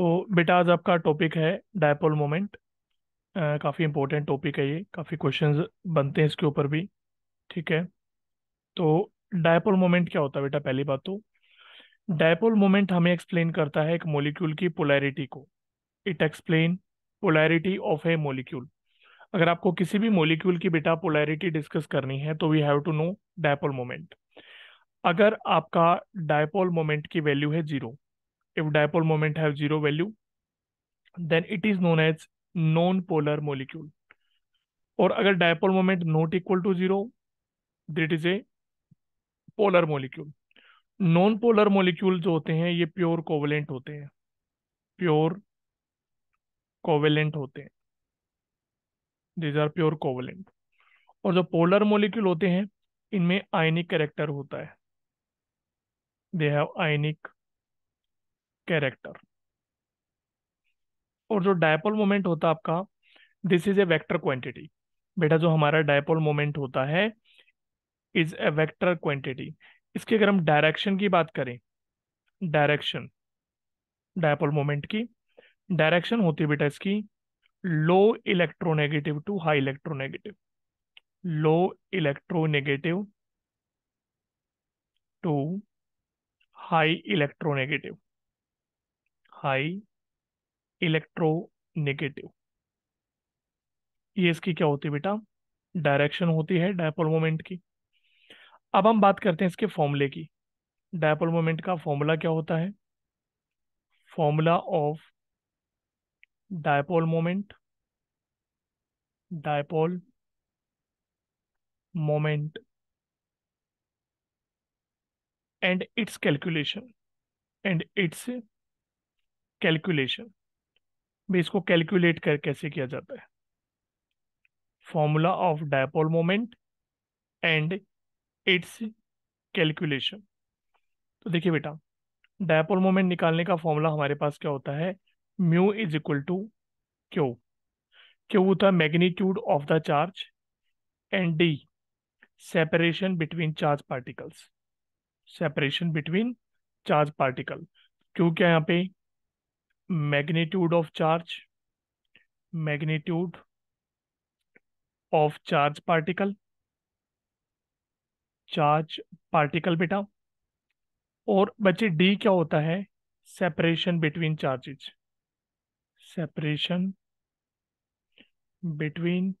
तो बेटा आज आपका टॉपिक है डायपोल मोमेंट काफ़ी इम्पोर्टेंट टॉपिक है ये काफ़ी क्वेश्चंस बनते हैं इसके ऊपर भी ठीक है तो डायपोल मोमेंट क्या होता है बेटा पहली बात तो डायपोल मोमेंट हमें एक्सप्लेन करता है एक मोलिक्यूल की पोलैरिटी को it explain polarity of a molecule अगर आपको किसी भी मोलिक्यूल की बेटा पोलैरिटी डिस्कस करनी है तो we have to know dipole moment अगर आपका डायपोल मोमेंट की वैल्यू है zero if dipole moment have zero value then it is known as non polar molecule और अगर dipole moment not equal to zero that is a polar molecule non polar molecule जो होते हैं ये pure covalent होते हैं pure covalent होते हैं दीज आर प्योर कोवेलेंट और जो पोलर मोलिक्यूल होते हैं इनमें आयनिक करेक्टर होता है दे हैव आयनिक कैरेक्टर और जो डायपोल मोमेंट होता है आपका this is a vector quantity बेटा जो हमारा डायपोल मोमेंट होता है इज ए वेक्टर क्वांटिटी इसकी अगर हम डायरेक्शन की बात करें डायरेक्शन डायपोल मोमेंट की डायरेक्शन होती है बेटा इसकी low electronegative to high electronegative low electronegative to high electronegative high electronegative ये इसकी क्या होती है बेटा डायरेक्शन होती है डायपोल मोमेंट की अब हम बात करते हैं इसके फॉर्मूले की डायपोल मोमेंट का फॉर्मूला क्या होता है formula of dipole moment dipole moment and its calculation and its calculation भी इसको कैलकुलेट कर कैसे किया जाता है formula of dipole moment and its calculation तो देखिए बेटा डायपोल मोमेंट निकालने का फॉर्मूला हमारे पास क्या होता है mu is equal to q q होता है magnitude of the charge and d separation between charge particles separation between charge particle q क्या यहाँ पे magnitude of charge magnitude of charge particle charge particle बेटा और बच्चे डी क्या होता है separation between charges separation between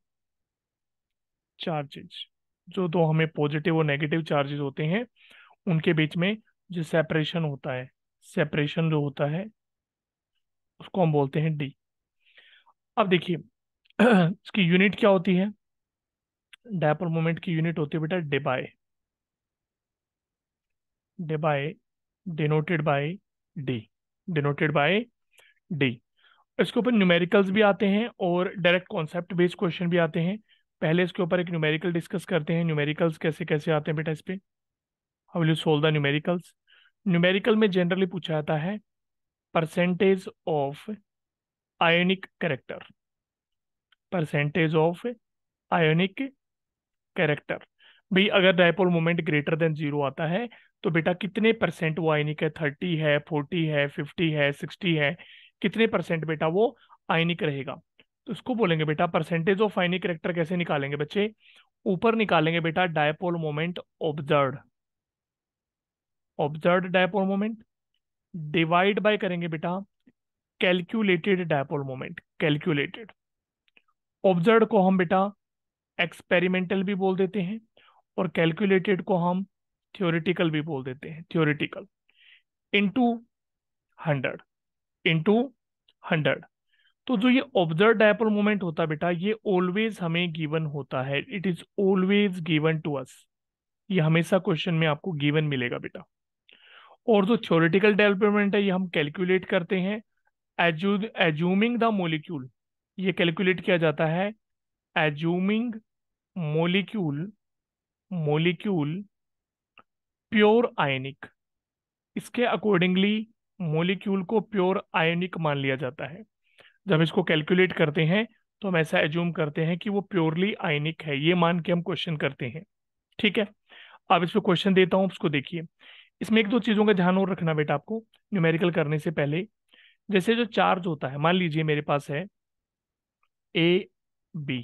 charges जो दो हमें पॉजिटिव और नेगेटिव चार्जेस होते हैं उनके बीच में जो सेपरेशन होता है सेपरेशन जो होता है उसको हम बोलते हैं डी अब देखिए इसकी यूनिट क्या होती है डायपर मोमेंट की यूनिट होती है बेटा debye debye denoted by D denoted by D इसके ऊपर न्यूमेरिकल्स भी आते हैं और डायरेक्ट कॉन्सेप्ट बेस्ड क्वेश्चन भी आते हैं पहले इसके ऊपर एक न्यूमेरिकल डिस्कस करते हैं न्यूमेरिकल्स कैसे कैसे आते हैं बेटा इस पर how will you solve the numericals numerical में जनरली पूछा जाता है percentage of ionic character percentage of ionic character भाई अगर dipole moment greater than zero आता है तो बेटा कितने परसेंट वो आयनिक है थर्टी है फोर्टी है फिफ्टी है सिक्सटी है कितने परसेंट बेटा वो आयनिक रहेगा तो इसको बोलेंगे बेटा परसेंटेज ऑफ आयनिक करेक्टर कैसे निकालेंगे बच्चे ऊपर निकालेंगे बेटा dipole moment observe observe dipole moment divide by करेंगे बेटा calculated dipole moment calculated observe को हम बेटा एक्सपेरिमेंटल भी बोल देते हैं और कैलकुलेटेड को हम थियोरिटिकल भी बोल देते हैं theoretical into hundred into hundred तो जो ये ऑब्जर्व डायपोल मोमेंट होता है बेटा ये ऑलवेज हमें गिवन होता है it is always given to us ये हमेशा क्वेश्चन में आपको गिवन मिलेगा बेटा और जो थ्योरेटिकल डेवलपमेंट है ये हम कैलकुलेट करते हैं एज्यूमिंग द मोलिक्यूल ये कैलकुलेट किया जाता है assuming molecule molecule pure ionic इसके अकॉर्डिंगली मोलिक्यूल को प्योर आयनिक मान लिया जाता है जब इसको कैलकुलेट करते हैं तो हम ऐसा एज्यूम करते हैं कि वो प्योरली आयनिक है ये मान के हम क्वेश्चन करते हैं ठीक है अब इस पर क्वेश्चन देता हूं उसको देखिए इसमें एक दो चीज़ों का ध्यान और रखना बेटा आपको न्यूमेरिकल करने से पहले जैसे जो चार्ज होता है मान लीजिए मेरे पास है ए बी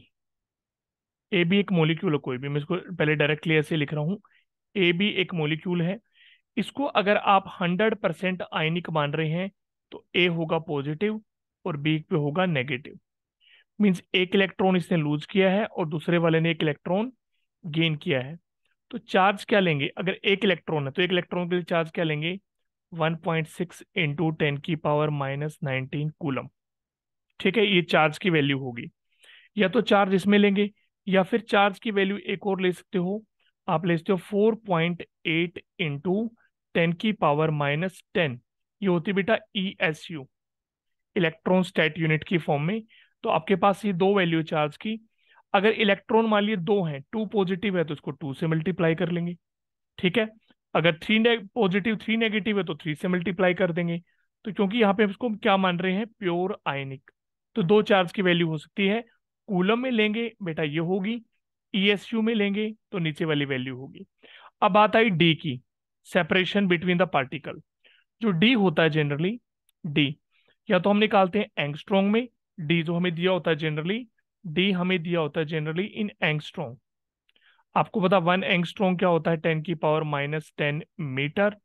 ए बी एक मोलिक्यूल है कोई भी मैं इसको पहले डायरेक्टली ऐसे लिख रहा हूं ए बी एक मोलिक्यूल है इसको अगर आप हंड्रेड परसेंट आयनिक मान रहे हैं तो ए होगा पॉजिटिव और बी पे होगा नेगेटिव मीन्स एक इलेक्ट्रॉन इसने लूज किया है और दूसरे वाले ने एक इलेक्ट्रॉन गेन किया है तो चार्ज क्या लेंगे अगर एक इलेक्ट्रॉन है तो एक इलेक्ट्रॉन के लिए चार्ज क्या लेंगे 1.6 पॉइंट सिक्स इंटू टेन की पावर माइनस नाइनटीन कूलम ठीक है ये चार्ज की वैल्यू होगी या तो चार्ज इसमें लेंगे या फिर चार्ज की वैल्यू एक और ले सकते हो आप ले सकते हो four point eight into ten की पावर माइनस टेन ये होती बेटा E S U electron state unit की फॉर्म में तो आपके पास ये दो वैल्यू चार्ज की अगर इलेक्ट्रॉन मान लिए दो हैं टू पॉजिटिव है तो इसको टू से मल्टीप्लाई कर लेंगे ठीक है अगर थ्री पॉजिटिव थ्री नेगेटिव है तो थ्री से मल्टीप्लाई कर देंगे तो क्योंकि यहाँ पे इसको क्या मान रहे हैं प्योर आयनिक तो दो चार्ज की वैल्यू हो सकती है कूलम में लेंगे बेटा ये होगी ईएसयू e में लेंगे तो नीचे वाली वैल्यू होगी अब बात आई डी की सेपरेशन बिटवीन द पार्टिकल जो डी होता है जनरली डी या तो हम निकालते हैं एंगस्ट्रोंग में डी जो हमें दिया होता है जनरली डी हमें दिया होता है जनरली इन एंगस्ट्रोंग आपको पता वन एंगस्ट्रोंग क्या होता है टेन की पावर माइनस टेन मीटर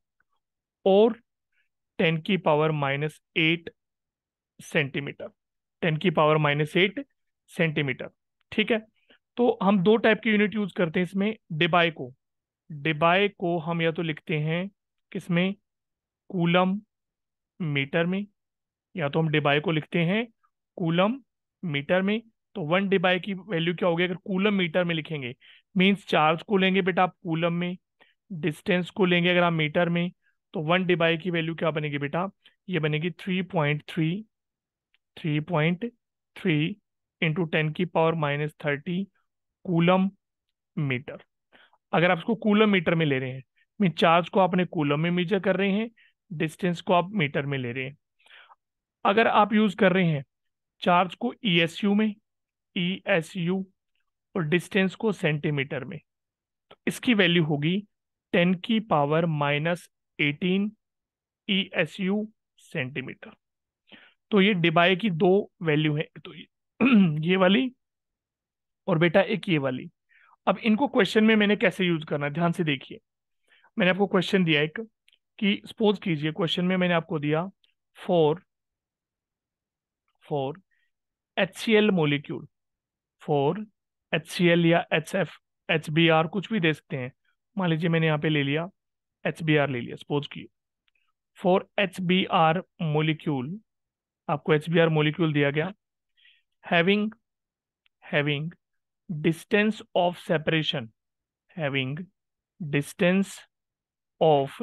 और टेन की power minus eight centimetre ten की पावर माइनस एट सेंटीमीटर ठीक है तो हम दो टाइप की यूनिट यूज करते हैं इसमें डिबाई को डिबाई को हम या तो लिखते हैं किसमें कूलम मीटर में या तो हम डिबाई को लिखते हैं कूलम मीटर में तो वन डिबाई की वैल्यू क्या होगी अगर कूलम मीटर में लिखेंगे मीन्स चार्ज को लेंगे बेटा आप कूलम में डिस्टेंस को लेंगे अगर आप मीटर में तो वन डिबाई की वैल्यू क्या बनेगी बेटा ये बनेगी three point three three point three into ten की power minus thirty coulomb metre अगर आप इसको कूलम मीटर में ले रहे हैं मीन चार्ज को आपने कूलम में मेजर कर रहे हैं डिस्टेंस को आप मीटर में ले रहे हैं अगर आप यूज कर रहे हैं चार्ज को ई e में ई एस यू और डिस्टेंस को सेंटीमीटर में तो इसकी वैल्यू होगी टेन की power minus eighteen E S U centimetre तो ये डिबाई की दो वैल्यू है तो ये ये वाली और बेटा एक ये वाली अब इनको क्वेश्चन में मैंने कैसे यूज करना है ध्यान से देखिए मैंने आपको क्वेश्चन दिया एक कि सपोज कीजिए क्वेश्चन में मैंने आपको दिया for for H C L molecule for H C L या H F H B R कुछ भी दे सकते हैं मान लीजिए मैंने यहाँ पे ले लिया एच बी आर ले लिया सपोज की for H B R molecule आपको एच बी आर मोलिक्यूल दिया गया having having distance of separation having distance of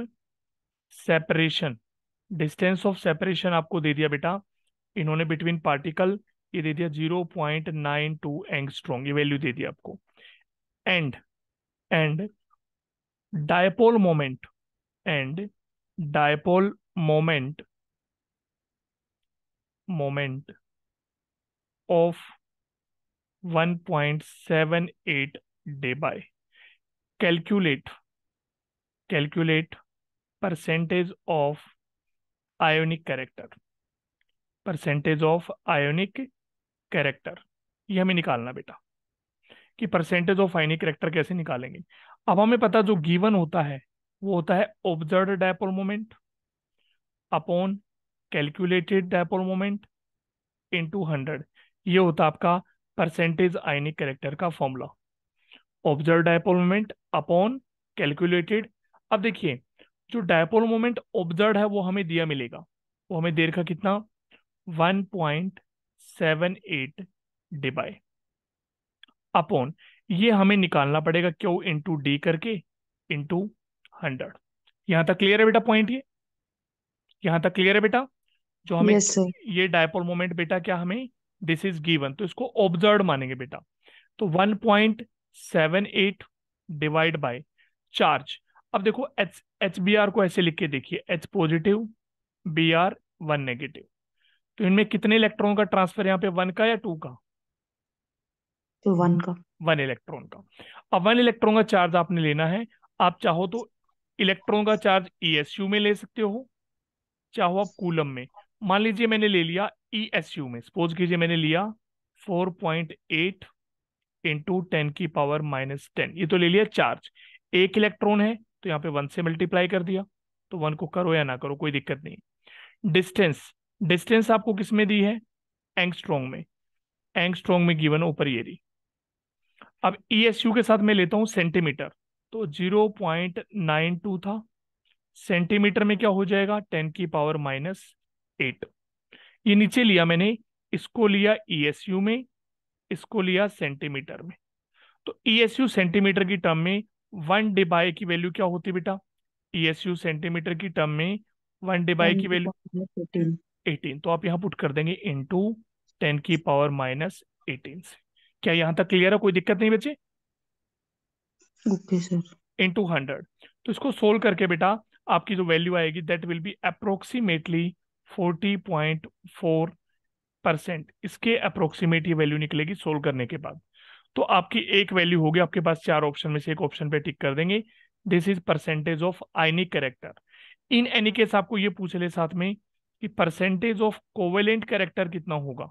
separation distance of separation आपको दे दिया बेटा इन्होंने बिटवीन पार्टिकल ये दे दिया zero point nine two angstrom ये वैल्यू दे दिया आपको and and dipole moment and dipole moment moment of 1.78 debye calculate calculate percentage of ionic character percentage of ionic character ये हमें निकालना बेटा कि परसेंटेज ऑफ फाइनी करेक्टर कैसे निकालेंगे अब हमें पता जो गिवन होता है वो होता है observe dipole moment upon calculated dipole moment into hundred ये होता है आपका परसेंटेज आइनिक करेक्टर का formula observe dipole moment upon calculated अब देखिए जो डायपोल मोमेंट ऑब्जर्व है वो हमें दिया मिलेगा वो हमें देर का कितना one point seven eight debye upon ये हमें निकालना पड़ेगा क्यों इंटू डी करके इंटू हंड्रेड यहां तक क्लियर है बेटा पॉइंट ये यहां तक क्लियर है बेटा जो हमें yes, ये डायपोल मोमेंट बेटा क्या हमें दिस इज गिवन तो इसको ऑब्जर्व मानेंगे बेटा तो one point seven eight divide by charge अब देखो एच एच बी आर को ऐसे लिख के देखिए H positive B R one negative तो इनमें कितने इलेक्ट्रॉन का ट्रांसफर यहाँ पे वन का या टू का तो वन का वन इलेक्ट्रॉन का अब वन इलेक्ट्रॉन का चार्ज आपने लेना है आप चाहो तो इलेक्ट्रॉन का चार्ज यू e में ले सकते हो चाहो आप कूलम में मान लीजिए मैंने ले लिया ईएसयू e में सपोज कीजिए मैंने लिया 4.8 पॉइंट एट इंटू टेन की पावर माइनस टेन ये तो ले लिया चार्ज एक इलेक्ट्रॉन है तो यहाँ पे वन से मल्टीप्लाई कर दिया तो वन को करो या ना करो कोई दिक्कत नहीं डिस्टेंस डिस्टेंस आपको किस में दी है एंगस्ट्रोंग में एंगस्ट्रोंग में गिवन ऊपर ये दी अब ई e के साथ मैं लेता हूं सेंटीमीटर तो 0.92 था सेंटीमीटर में क्या हो जाएगा 10 की पावर माइनस एट ये नीचे लिया मैंने इसको लिया ईएसयू e में इसको लिया सेंटीमीटर में तो ईएसयू e सेंटीमीटर की टर्म में वन डिबाई की वैल्यू क्या होती बेटा ईएसयू सेंटीमीटर की टर्म में वन डिबाई की वैल्यू 18 तो आप यहाँ पुट कर देंगे इन टू टेन की पावर माइनस एटीन से क्या यहाँ तक क्लियर है कोई दिक्कत नहीं बच्चे इन टू हंड्रेड तो इसको सोल्व करके बेटा आपकी जो वैल्यू आएगी that will be approximately forty point four percent इसके अप्रोक्सीमेट ये वैल्यू निकलेगी सोल्व करने के बाद तो आपकी एक वैल्यू होगी आपके पास चार ऑप्शन में से एक ऑप्शन पे टिक कर देंगे this is percentage of ionic character in any case आपको ये पूछ ले साथ में कि परसेंटेज ऑफ कोवेलेंट कैरेक्टर कितना होगा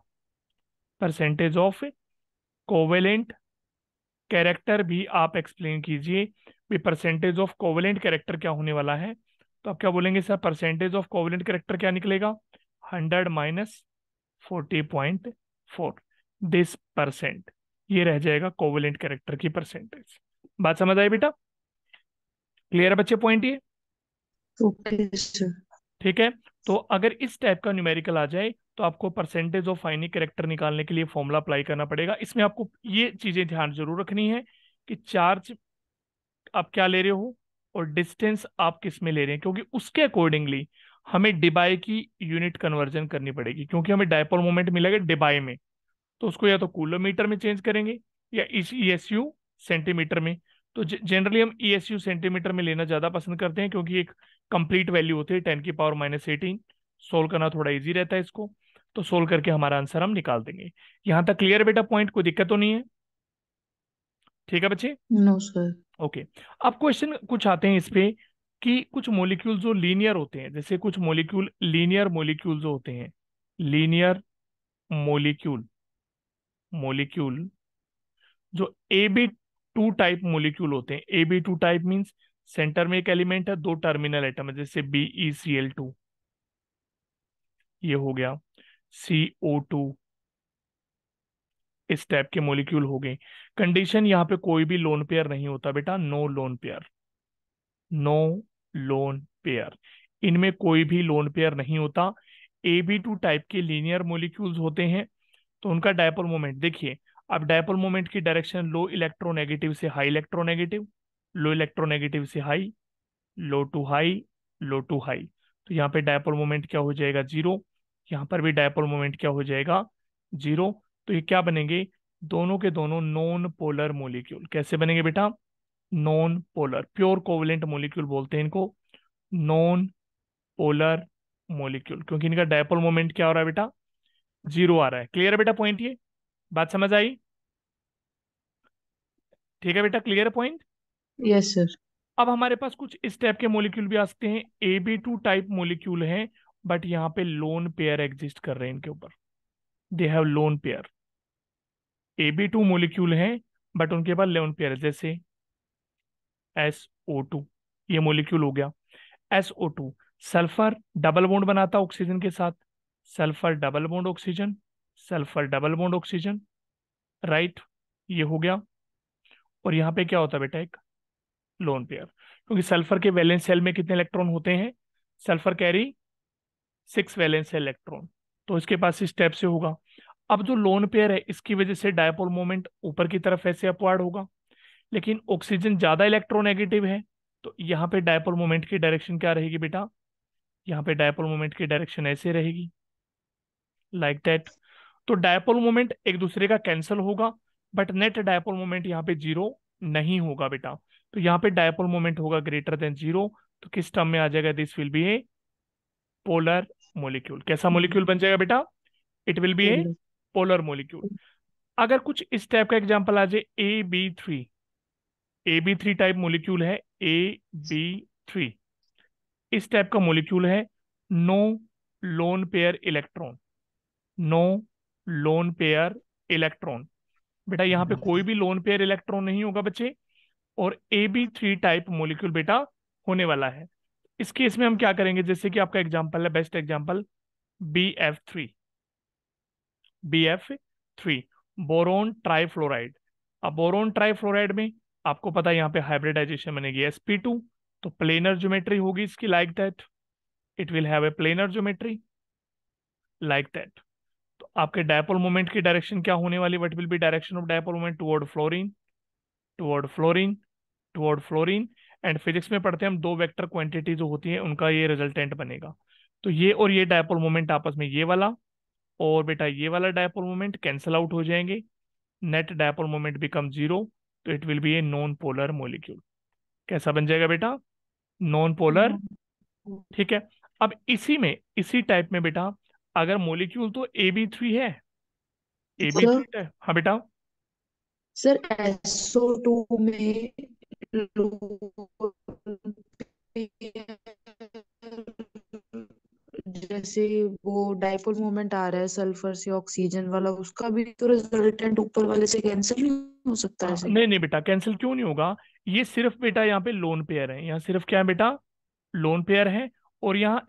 परसेंटेज ऑफ कोवेलेंट कैरेक्टर भी आप एक्सप्लेन कीजिए भी परसेंटेज ऑफ कोवेलेंट कैरेक्टर क्या होने वाला है तो आप क्या बोलेंगे sir percentage of covalent character क्या निकलेगा hundred minus forty point four this percent ये रह जाएगा कोवेलेंट कैरेक्टर की परसेंटेज बात समझ आई बेटा क्लियर है बच्चे पॉइंट ये ठीक है तो अगर इस टाइप का न्यूमेरिकल आ जाए तो आपको परसेंटेज ऑफ फाइनिक करेक्टर निकालने के लिए फॉर्मूला अप्लाई करना पड़ेगा इसमें आपको ये चीजें ध्यान जरूर रखनी है कि चार्ज आप क्या ले रहे हो और डिस्टेंस आप किस में ले रहे हैं क्योंकि उसके अकॉर्डिंगली हमें डिबाई की यूनिट कन्वर्जन करनी पड़ेगी क्योंकि हमें डायपोल मोमेंट मिलेगा डिबाई में तो उसको या तो कूलोमीटर में चेंज करेंगे या ई एस यू सेंटीमीटर में तो जनरली हम ई एस यू सेंटीमीटर में लेना ज़्यादा पसंद करते हैं क्योंकि एक कंप्लीट वैल्यू होती है टेन की पावर माइनस एटीन सोल्व करना थोड़ा इजी रहता है इसको तो सोल्व करके हमारा आंसर हम निकाल देंगे यहां तक क्लियर बेटा पॉइंट कोई दिक्कत तो नहीं है ठीक है बच्चे नो सर ओके अब क्वेश्चन कुछ आते हैं इस पे कि कुछ मोलिक्यूल जो लीनियर होते हैं जैसे कुछ मोलिक्यूल लीनियर मोलिक्यूल जो होते हैं लीनियर मोलिक्यूल मोलिक्यूल जो A B two type molecule होते हैं A B two type means centre में एक एलिमेंट है दो टर्मिनल एटम है जैसे B E C L two ये हो गया सी ओ टू इस टाइप के मोलिक्यूल हो गए कंडीशन यहाँ पे कोई भी लोन पेयर नहीं होता बेटा no lone pair no lone pair इनमें कोई भी लोन पेयर नहीं होता ए बी टू टाइप के लीनियर मोलिक्यूल्स होते हैं तो उनका डायपोल मोमेंट देखिए अब डायपोल मोमेंट की डायरेक्शन लो इलेक्ट्रोनेगेटिव से हाई इलेक्ट्रोनेगेटिव लो इलेक्ट्रोनेगेटिव से high low to high low to high तो यहाँ पे डायपोल मोमेंट क्या हो जाएगा जीरो यहाँ पर भी डायपोल मोमेंट क्या हो जाएगा जीरो तो ये क्या बनेंगे दोनों के दोनों नॉन पोलर मोलिक्यूल कैसे बनेंगे बेटा non polar pure covalent molecule बोलते हैं इनको नॉन पोलर मोलिक्यूल क्योंकि इनका डायपोल मोमेंट क्या हो रहा है बेटा जीरो आ रहा है क्लियर है बेटा पॉइंट ये बात समझ आई ठीक है बेटा क्लियर है पॉइंट यस सर अब हमारे पास कुछ इस टाइप के मोलिक्यूल भी आ सकते हैं A B two type molecule हैं बट यहाँ पे लोन पेयर एग्जिस्ट कर रहे हैं इनके ऊपर they have lone pair A B two molecule हैं बट उनके पास लोन पेयर है जैसे एस ओ टू ये मोलिक्यूल हो गया S O two sulphur double bond बनाता ऑक्सीजन के साथ sulphur double bond oxygen sulphur double bond oxygen right ये हो गया और यहाँ पे क्या होता है बेटा एक लोन पेयर क्योंकि सल्फर के वैलेंस सेल में कितने इलेक्ट्रॉन होते हैं सल्फर कैरी सिक्स वैलेंस है इलेक्ट्रॉन तो इसके पास इस टाइप से होगा अब जो लोन पेयर है इसकी वजह से डायपोल मोमेंट ऊपर की तरफ ऐसे अपवर्ड होगा लेकिन ऑक्सीजन ज्यादा इलेक्ट्रोनेगेटिव है तो यहाँ पे डायपोल मोमेंट की डायरेक्शन क्या रहेगी बेटा यहाँ पे डायपोल मोमेंट की डायरेक्शन ऐसे रहेगी लाइक दैट तो डायपोल मोमेंट एक दूसरे का कैंसिल होगा बट नेट डायपोल मोमेंट यहाँ पे जीरो नहीं होगा बेटा तो यहाँ पे डायपोल मोमेंट होगा ग्रेटर देन जीरो तो किस टर्म में आ जाएगा this will be a polar molecule कैसा मोलिक्यूल हम्म। बन जाएगा बेटा it will be a polar molecule अगर कुछ इस टाइप का एग्जाम्पल आ जाए A B three A B three type molecule है ए बी थ्री इस टाइप का मोलिक्यूल है no lone pair electron no lone pair electron बेटा यहाँ पे हम्म। कोई भी लोन पेयर इलेक्ट्रॉन नहीं होगा बच्चे और A B three type molecule बेटा होने वाला है इस केस में हम क्या करेंगे जैसे कि आपका एग्जाम्पल है best example B F three B F three boron trifluoride अब बोरोन ट्राईफ्लोराइड में आपको पता है यहाँ पे हाइब्रिडाइजेशन बनेगी एस पी टू तो प्लेनर ज्योमेट्री होगी इसकी like that it will have a planar geometry like that तो आपके डायपोल मोमेंट की डायरेक्शन क्या होने वाली what will be direction of dipole moment toward fluorine toward fluorine toward fluorine and physics में पढ़ते हैं हम दो वैक्टर क्वान्टिटी जो होती है उनका ये रिजल्टेंट बनेगा तो ये और ये डायपोल मोमेंट आपस में ये वाला और बेटा ये वाला डायपोल मोमेंट कैंसिल आउट हो जाएंगे net dipole moment become zero तो it will be a non polar molecule कैसा बन जाएगा बेटा नॉन पोलर ठीक है अब इसी में इसी टाइप में बेटा अगर मोलिक्यूल तो ए बी थ्री है ए बी थ्री हाँ बेटा सर एसओ टू में जैसे वो डायपोल मोमेंट आ रहा है सल्फर से ऑक्सीजन वाला उसका भी तो रिजल्टेंट ऊपर वाले से कैंसिल नहीं हो सकता है नहीं नहीं बेटा कैंसिल क्यों नहीं होगा ये सिर्फ बेटा यहाँ पे लोन पेयर है यहाँ सिर्फ क्या है बेटा लोन पेयर है और यहाँ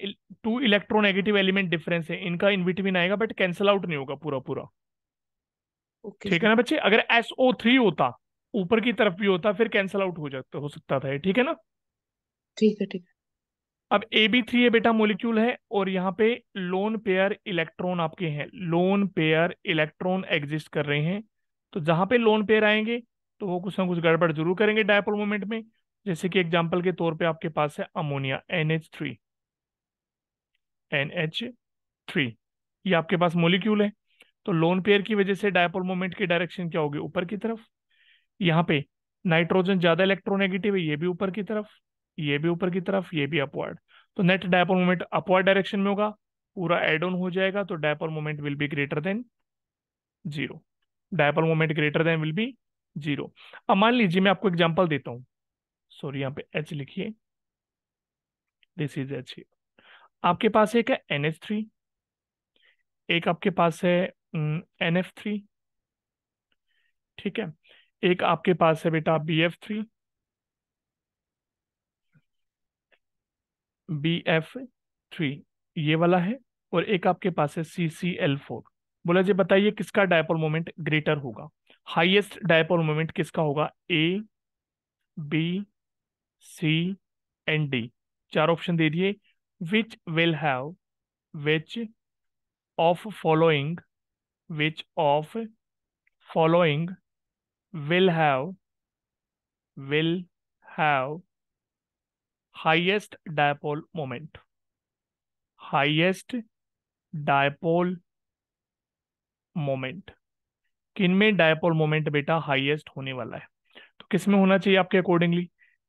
टू इलेक्ट्रोनेगेटिव एलिमेंट डिफरेंस है इनका इन बिटवीन आएगा बट कैंसिल आउट नहीं होगा पूरा पूरा ठीक okay. है ना बच्चे अगर एसओ थ्री होता ऊपर की तरफ भी होता फिर कैंसिल आउट हो जाता हो सकता था ठीक है ना ठीक है ठीक है अब ए बी थ्री ये बेटा मोलिक्यूल है और यहाँ पे लोन पेयर इलेक्ट्रॉन आपके हैं लोन पेयर इलेक्ट्रॉन एग्जिस्ट कर रहे हैं तो जहां पे लोन पेयर आएंगे तो वो कुछ ना कुछ गड़बड़ जरूर करेंगे डायपोल मोमेंट में जैसे कि एग्जाम्पल के तौर पे आपके पास है ammonia N H three N H three ये आपके पास मोलिक्यूल है तो लोन पेयर की वजह से डायपोल मोमेंट की डायरेक्शन क्या होगी ऊपर की तरफ यहाँ पे नाइट्रोजन ज्यादा इलेक्ट्रोनेगेटिव है ये भी ऊपर की तरफ ये भी ऊपर की तरफ ये भी अपवर्ड तो net dipole moment upward direction में होगा पूरा एड ऑन हो जाएगा तो dipole moment will be greater than zero dipole moment greater than will be zero अब मान लीजिए मैं आपको एग्जाम्पल देता हूँ सॉरी यहाँ पे एच लिखिए दिस इज एच आपके पास एक है एन एच थ्री एक आपके पास है एन एफ थ्री ठीक है एक आपके पास है बेटा B F three B F three ये वाला है और एक आपके पास है सी सी एल फोर बोला जी बताइए किसका डायपोल मोमेंट ग्रेटर होगा हाईएस्ट डायपोल मोमेंट किसका होगा A B C and D चार ऑप्शन दे दिए which will have which of following which of following will have will have highest dipole moment highest dipole moment किन में dipole moment बेटा highest होने वाला है तो किस में होना चाहिए आपके अकॉर्डिंगली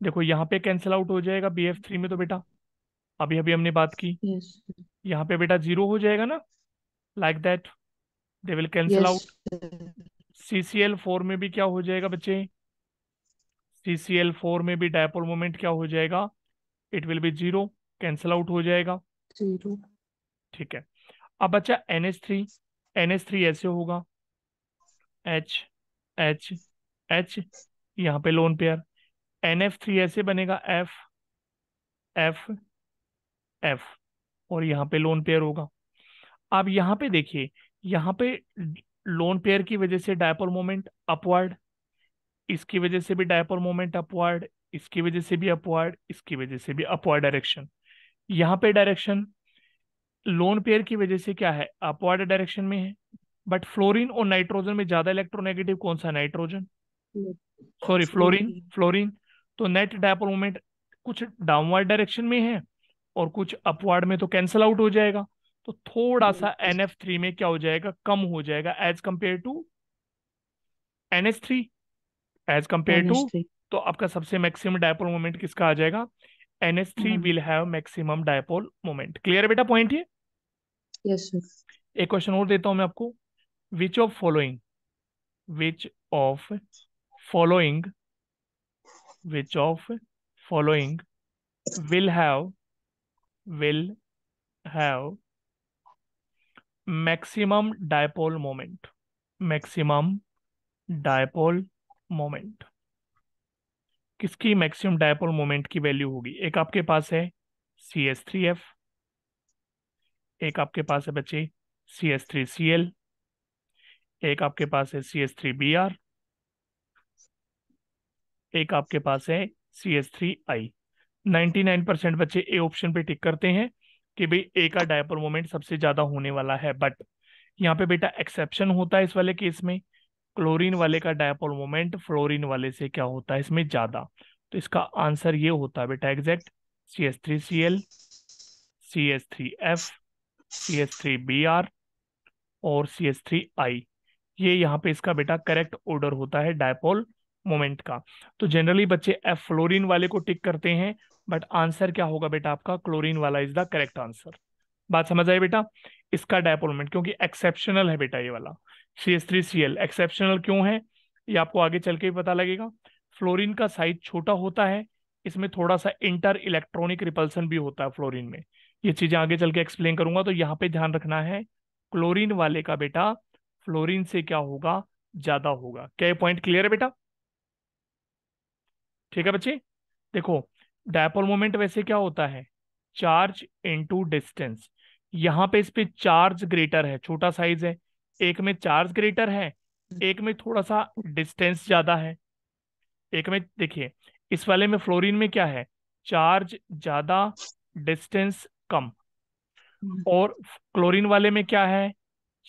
देखो यहाँ पे कैंसिल आउट हो जाएगा बी एफ थ्री में तो बेटा अभी अभी हमने बात की yes. यहाँ पे बेटा जीरो हो जाएगा ना like that they will cancel out C C L four में भी क्या हो जाएगा बच्चे सी सी एल फोर में भी डायपोल मोमेंट क्या हो जाएगा it will be zero cancel out हो जाएगा जीरो ठीक है अब बच्चा N H three N three ऐसे होगा एच एच एच यहाँ पे lone pair N F three ऐसे बनेगा एफ एफ एफ और यहाँ पे लोन पेयर होगा अब यहाँ पे देखिए यहाँ पे लोन पेयर की वजह से डायपोल मोमेंट अपवर्ड इसकी वजह से भी डायपोल मोमेंट अपवर्ड इसकी वजह से भी अपवर्ड इसकी वजह से भी अपवर्ड डायरेक्शन यहाँ पे डायरेक्शन लोन पेयर की वजह से क्या है अपवर्ड डायरेक्शन में है बट फ्लोरिन और नाइट्रोजन में ज्यादा इलेक्ट्रोनेगेटिव कौन सा नाइट्रोजन सॉरी फ्लोरिन फ्लोरिन तो नेट डायपोल मोमेंट कुछ डाउनवर्ड डायरेक्शन में है और कुछ अपवर्ड में तो कैंसिल आउट हो जाएगा तो थोड़ा सा एन एफ थ्री में क्या हो जाएगा कम हो जाएगा as compare to N H three as compare to तो आपका सबसे मैक्सिमम डायपोल मोमेंट किसका आ जाएगा N H three will have maximum dipole moment clear है बेटा पॉइंट ये yes, एक क्वेश्चन और देता हूं मैं आपको which of following which of following which of following will have will have maximum dipole moment maximum dipole moment किसकी मैक्सिमम डायपोल मोमेंट की वैल्यू होगी एक आपके पास है सी एस थ्री एफ एक आपके पास है बच्चे C S three C L एक आपके पास है C S three B R एक आपके पास है C S three I ninety nine percent बच्चे ए ऑप्शन पे टिक करते हैं कि भाई ए का डायपर मोमेंट सबसे ज्यादा होने वाला है बट यहाँ पे बेटा एक्सेप्शन होता है इस वाले केस में क्लोरीन वाले का डायपोल मोमेंट फ्लोरीन वाले से क्या होता है इसमें ज्यादा तो इसका आंसर ये होता है बेटा exact C S three C L C S three F C S three B R और सी एस थ्री आई ये यहाँ पे इसका बेटा करेक्ट ऑर्डर होता है डायपोल मोमेंट का तो जनरली बच्चे एफ फ्लोरिन वाले को टिक करते हैं बट आंसर क्या होगा बेटा आपका क्लोरिन वाला इज द करेक्ट आंसर बात समझ आई बेटा इसका डायपोलमेंट क्योंकि एक्सेप्शनल है बेटा ये वाला C S three C L exceptional क्यों है ये आपको आगे चल के भी पता लगेगा फ्लोरिन का साइज छोटा होता है इसमें थोड़ा सा इंटर इलेक्ट्रॉनिक रिपल्सन भी होता है फ्लोरिन में ये चीजें आगे चल के एक्सप्लेन करूंगा तो यहाँ पे ध्यान रखना है क्लोरिन वाले का बेटा फ्लोरिन से क्या होगा ज्यादा होगा क्या पॉइंट क्लियर है बेटा ठीक है बच्चे देखो डायपोल मोमेंट वैसे क्या होता है चार्ज इनटू डिस्टेंस यहाँ पे इस पे चार्ज ग्रेटर है छोटा साइज है एक में चार्ज ग्रेटर है एक में थोड़ा सा डिस्टेंस ज्यादा है एक में देखिए इस वाले में फ्लोरीन में क्या है चार्ज ज्यादा डिस्टेंस कम हम्म। और क्लोरीन वाले में क्या है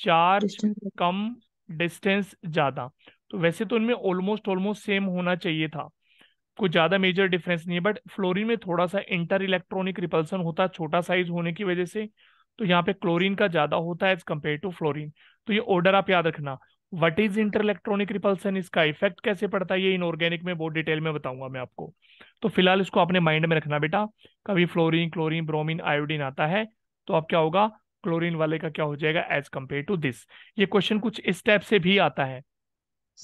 चार्ज कम डिस्टेंस ज्यादा तो वैसे तो इनमें ऑलमोस्ट ऑलमोस्ट सेम होना चाहिए था कुछ ज्यादा मेजर डिफरेंस नहीं है बट फ्लोरीन में थोड़ा सा इंटर इलेक्ट्रॉनिक रिपल्सन होता है छोटा साइज होने की वजह से तो यहाँ पे क्लोरीन का ज्यादा होता है एज कम्पेयर टू फ्लोरीन तो ये ऑर्डर आप याद रखना what is inter electronic repulsion इसका इफेक्ट कैसे पड़ता है ये इनऑर्गेनिक में बहुत डिटेल में बताऊंगा मैं आपको तो फिलहाल इसको अपने माइंड में रखना बेटा कभी फ्लोरिन क्लोरिन ब्रोमिन आयोडीन आता है तो अब क्या होगा क्लोरीन वाले का क्या हो जाएगा एज कम्पेयर टू दिस ये क्वेश्चन कुछ इस टाइप से भी आता है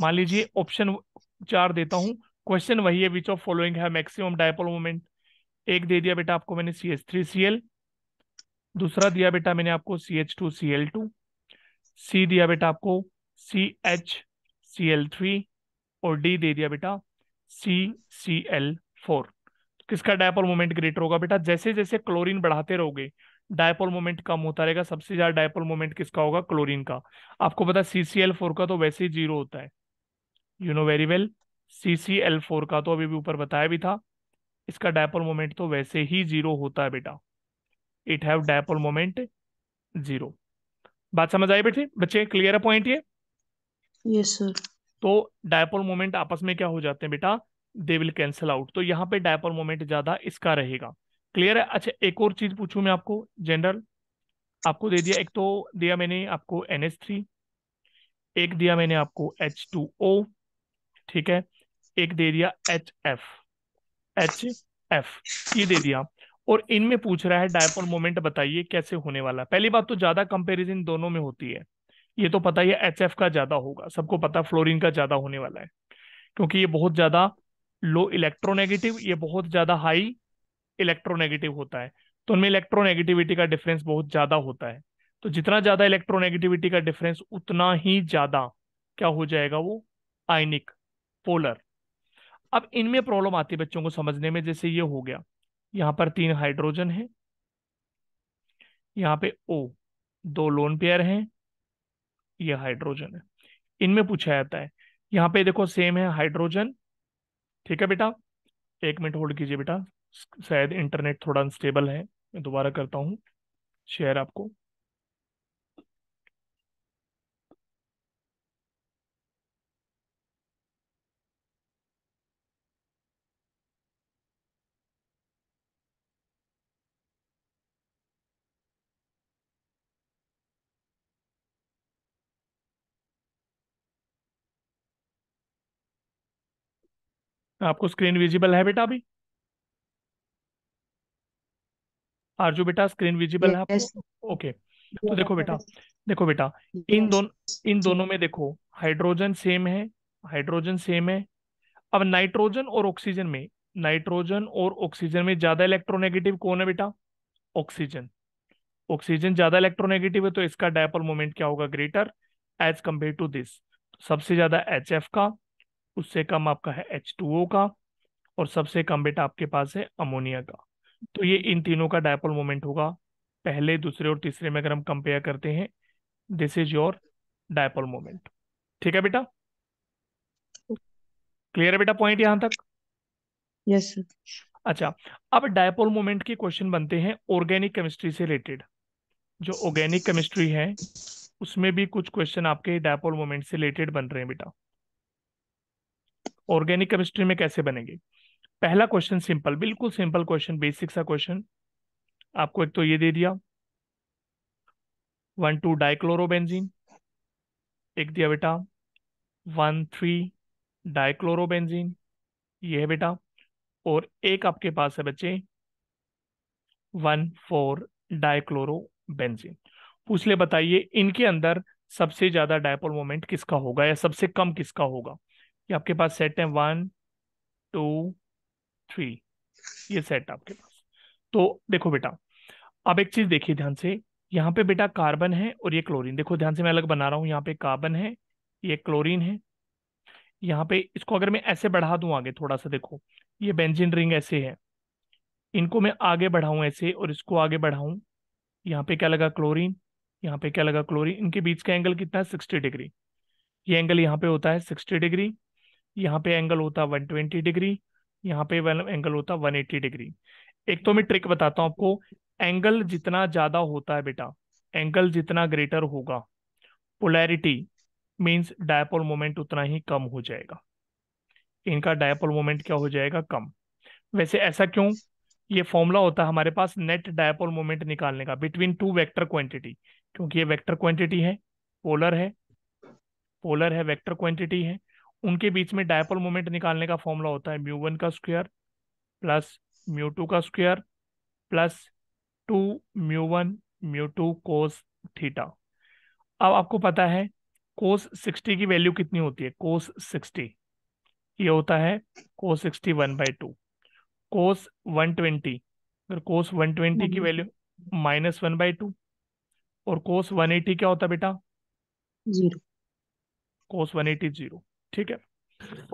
मान लीजिए ऑप्शन चार देता हूं क्वेश्चन वही है विच ऑफ फॉलोइंग है मैक्सिमम डायपोल मोमेंट एक दे दिया बेटा आपको मैंने C H three C L दूसरा दिया बेटा मैंने आपको C H two C L two C दिया बेटा आपको C H C L three और डी दे दिया बेटा सी सी एल फोर किसका डायपोल मोमेंट ग्रेटर होगा बेटा जैसे जैसे क्लोरीन बढ़ाते रहोगे डायपोल मोमेंट कम होता रहेगा सबसे ज्यादा डायपोल मोमेंट किसका होगा क्लोरीन का आपको पता सी सी एल फोर का तो वैसे ही जीरो होता है you know very well C C L four का तो अभी भी ऊपर बताया भी था इसका डायपोल मोमेंट तो वैसे ही जीरो होता है बेटा it have dipole moment zero बात समझ आई बेटे बच्चे क्लियर है पॉइंट ये यस सर तो डायपोल मोमेंट आपस में क्या हो जाते हैं बेटा दे विल कैंसिल आउट तो यहाँ पे डायपोल मोमेंट ज्यादा इसका रहेगा क्लियर है अच्छा एक और चीज पूछू मैं आपको जनरल आपको दे दिया एक तो दिया मैंने आपको एन थ्री एक दिया मैंने आपको एच टू ओ ठीक है एक दे दिया एच एफ एच एफ ये दे दिया और इनमें पूछ रहा है डायपोल मोमेंट बताइए कैसे होने वाला पहली बात तो ज्यादा कंपेरिजन दोनों में होती है ये तो पता ही एच एफ का ज्यादा होगा सबको पता फ्लोरिन का ज्यादा होने वाला है क्योंकि ये बहुत ज्यादा लो इलेक्ट्रोनेगेटिव ये बहुत ज्यादा हाई इलेक्ट्रोनेगेटिव होता है तो उनमें इलेक्ट्रोनेगेटिविटी का डिफरेंस बहुत ज्यादा होता है तो जितना ज्यादा इलेक्ट्रोनेगेटिविटी का डिफरेंस उतना ही ज्यादा क्या हो जाएगा वो आयनिक पोलर अब इनमें प्रॉब्लम आती है बच्चों को समझने में जैसे ये हो गया यहां पर तीन हाइड्रोजन है यहां पे ओ दो लोन पेयर हैं ये हाइड्रोजन है इनमें पूछा जाता है यहां पे देखो सेम है हाइड्रोजन ठीक है बेटा एक मिनट होल्ड कीजिए बेटा शायद इंटरनेट थोड़ा अनस्टेबल है मैं दोबारा करता हूं शेयर आपको आपको स्क्रीन विजिबल है बेटा अभी आरजू बेटा स्क्रीन विजिबल है आपको ओके तो देखो बेटा देखो बेटा इन दोनों इन दोनों में देखो हाइड्रोजन सेम है हाइड्रोजन सेम है अब नाइट्रोजन और ऑक्सीजन में नाइट्रोजन और ऑक्सीजन में ज्यादा इलेक्ट्रोनेगेटिव कौन है बेटा ऑक्सीजन ऑक्सीजन ज्यादा इलेक्ट्रोनेगेटिव है तो इसका डायपोल मोमेंट क्या होगा greater as compare to this सबसे ज्यादा एच एफ का उससे कम आपका है एच टू ओ का और सबसे कम बेटा आपके पास है अमोनिया का तो ये इन तीनों का डायपोल मोमेंट होगा पहले दूसरे और तीसरे में अगर हम कंपेयर करते हैं this is your dipole moment ठीक है बेटा क्लियर है बेटा पॉइंट यहां तक यस yes, अच्छा अब डायपोल मोमेंट के क्वेश्चन बनते हैं ऑर्गेनिक केमिस्ट्री से रिलेटेड जो ऑर्गेनिक केमिस्ट्री है उसमें भी कुछ क्वेश्चन आपके डायपोल मोमेंट से रिलेटेड बन रहे हैं बेटा ऑर्गेनिक केमिस्ट्री में कैसे बनेंगे पहला क्वेश्चन सिंपल बिल्कुल सिंपल क्वेश्चन बेसिक सा क्वेश्चन आपको एक तो ये दे दिया वन टू डाइक्लोरोबेंजीन एक दिया बेटा वन थ्री डाइक्लोरोबेंजीन ये है बेटा और एक आपके पास है बच्चे वन फोर डाइक्लोरोबेंजीन पूछ ले बताइए इनके अंदर सबसे ज्यादा डायपोल मोमेंट किसका होगा या सबसे कम किसका होगा ये आपके पास सेट है वन टू थ्री ये सेट आपके पास तो देखो बेटा अब एक चीज देखिए ध्यान से यहाँ पे बेटा कार्बन है और ये क्लोरीन देखो ध्यान से मैं अलग बना रहा हूँ यहाँ पे कार्बन है ये क्लोरीन है यहाँ पे इसको अगर मैं ऐसे बढ़ा दू आगे थोड़ा सा देखो ये बेंजिन रिंग ऐसे है इनको मैं आगे बढ़ाऊं ऐसे और इसको आगे बढ़ाऊं यहाँ पे क्या लगा क्लोरीन यहाँ पे क्या लगा क्लोरीन इनके बीच का एंगल कितना है सिक्सटी डिग्री ये एंगल यहाँ पे होता है सिक्सटी डिग्री यहाँ पे एंगल होता है ट्वेंटी डिग्री यहाँ पे एंगल होता है एट्टी डिग्री एक तो मैं ट्रिक बताता हूँ आपको एंगल जितना ज्यादा होता है बेटा एंगल जितना ग्रेटर होगा पोलैरिटी मीन्स डायपोल मोमेंट उतना ही कम हो जाएगा इनका डायपोल मोमेंट क्या हो जाएगा कम वैसे ऐसा क्यों ये फॉर्मूला होता है हमारे पास नेट डायपोल मोमेंट निकालने का बिटवीन टू वेक्टर क्वांटिटी क्योंकि ये वेक्टर क्वांटिटी है पोलर है पोलर है वेक्टर क्वांटिटी है उनके बीच में डायपोल मोमेंट निकालने का फॉर्मूला होता है म्यू वन का स्क्वायर प्लस म्यू टू का square plus two mu one mu two cos theta अब आपको पता है कोस सिक्सटी की वैल्यू कितनी होती है कोस सिक्सटी ये होता है cos sixty one by two cos one twenty अगर कोस वन ट्वेंटी की value minus one by two और कोस वन एटी क्या होता बेटा zero cos one eighty zero ठीक है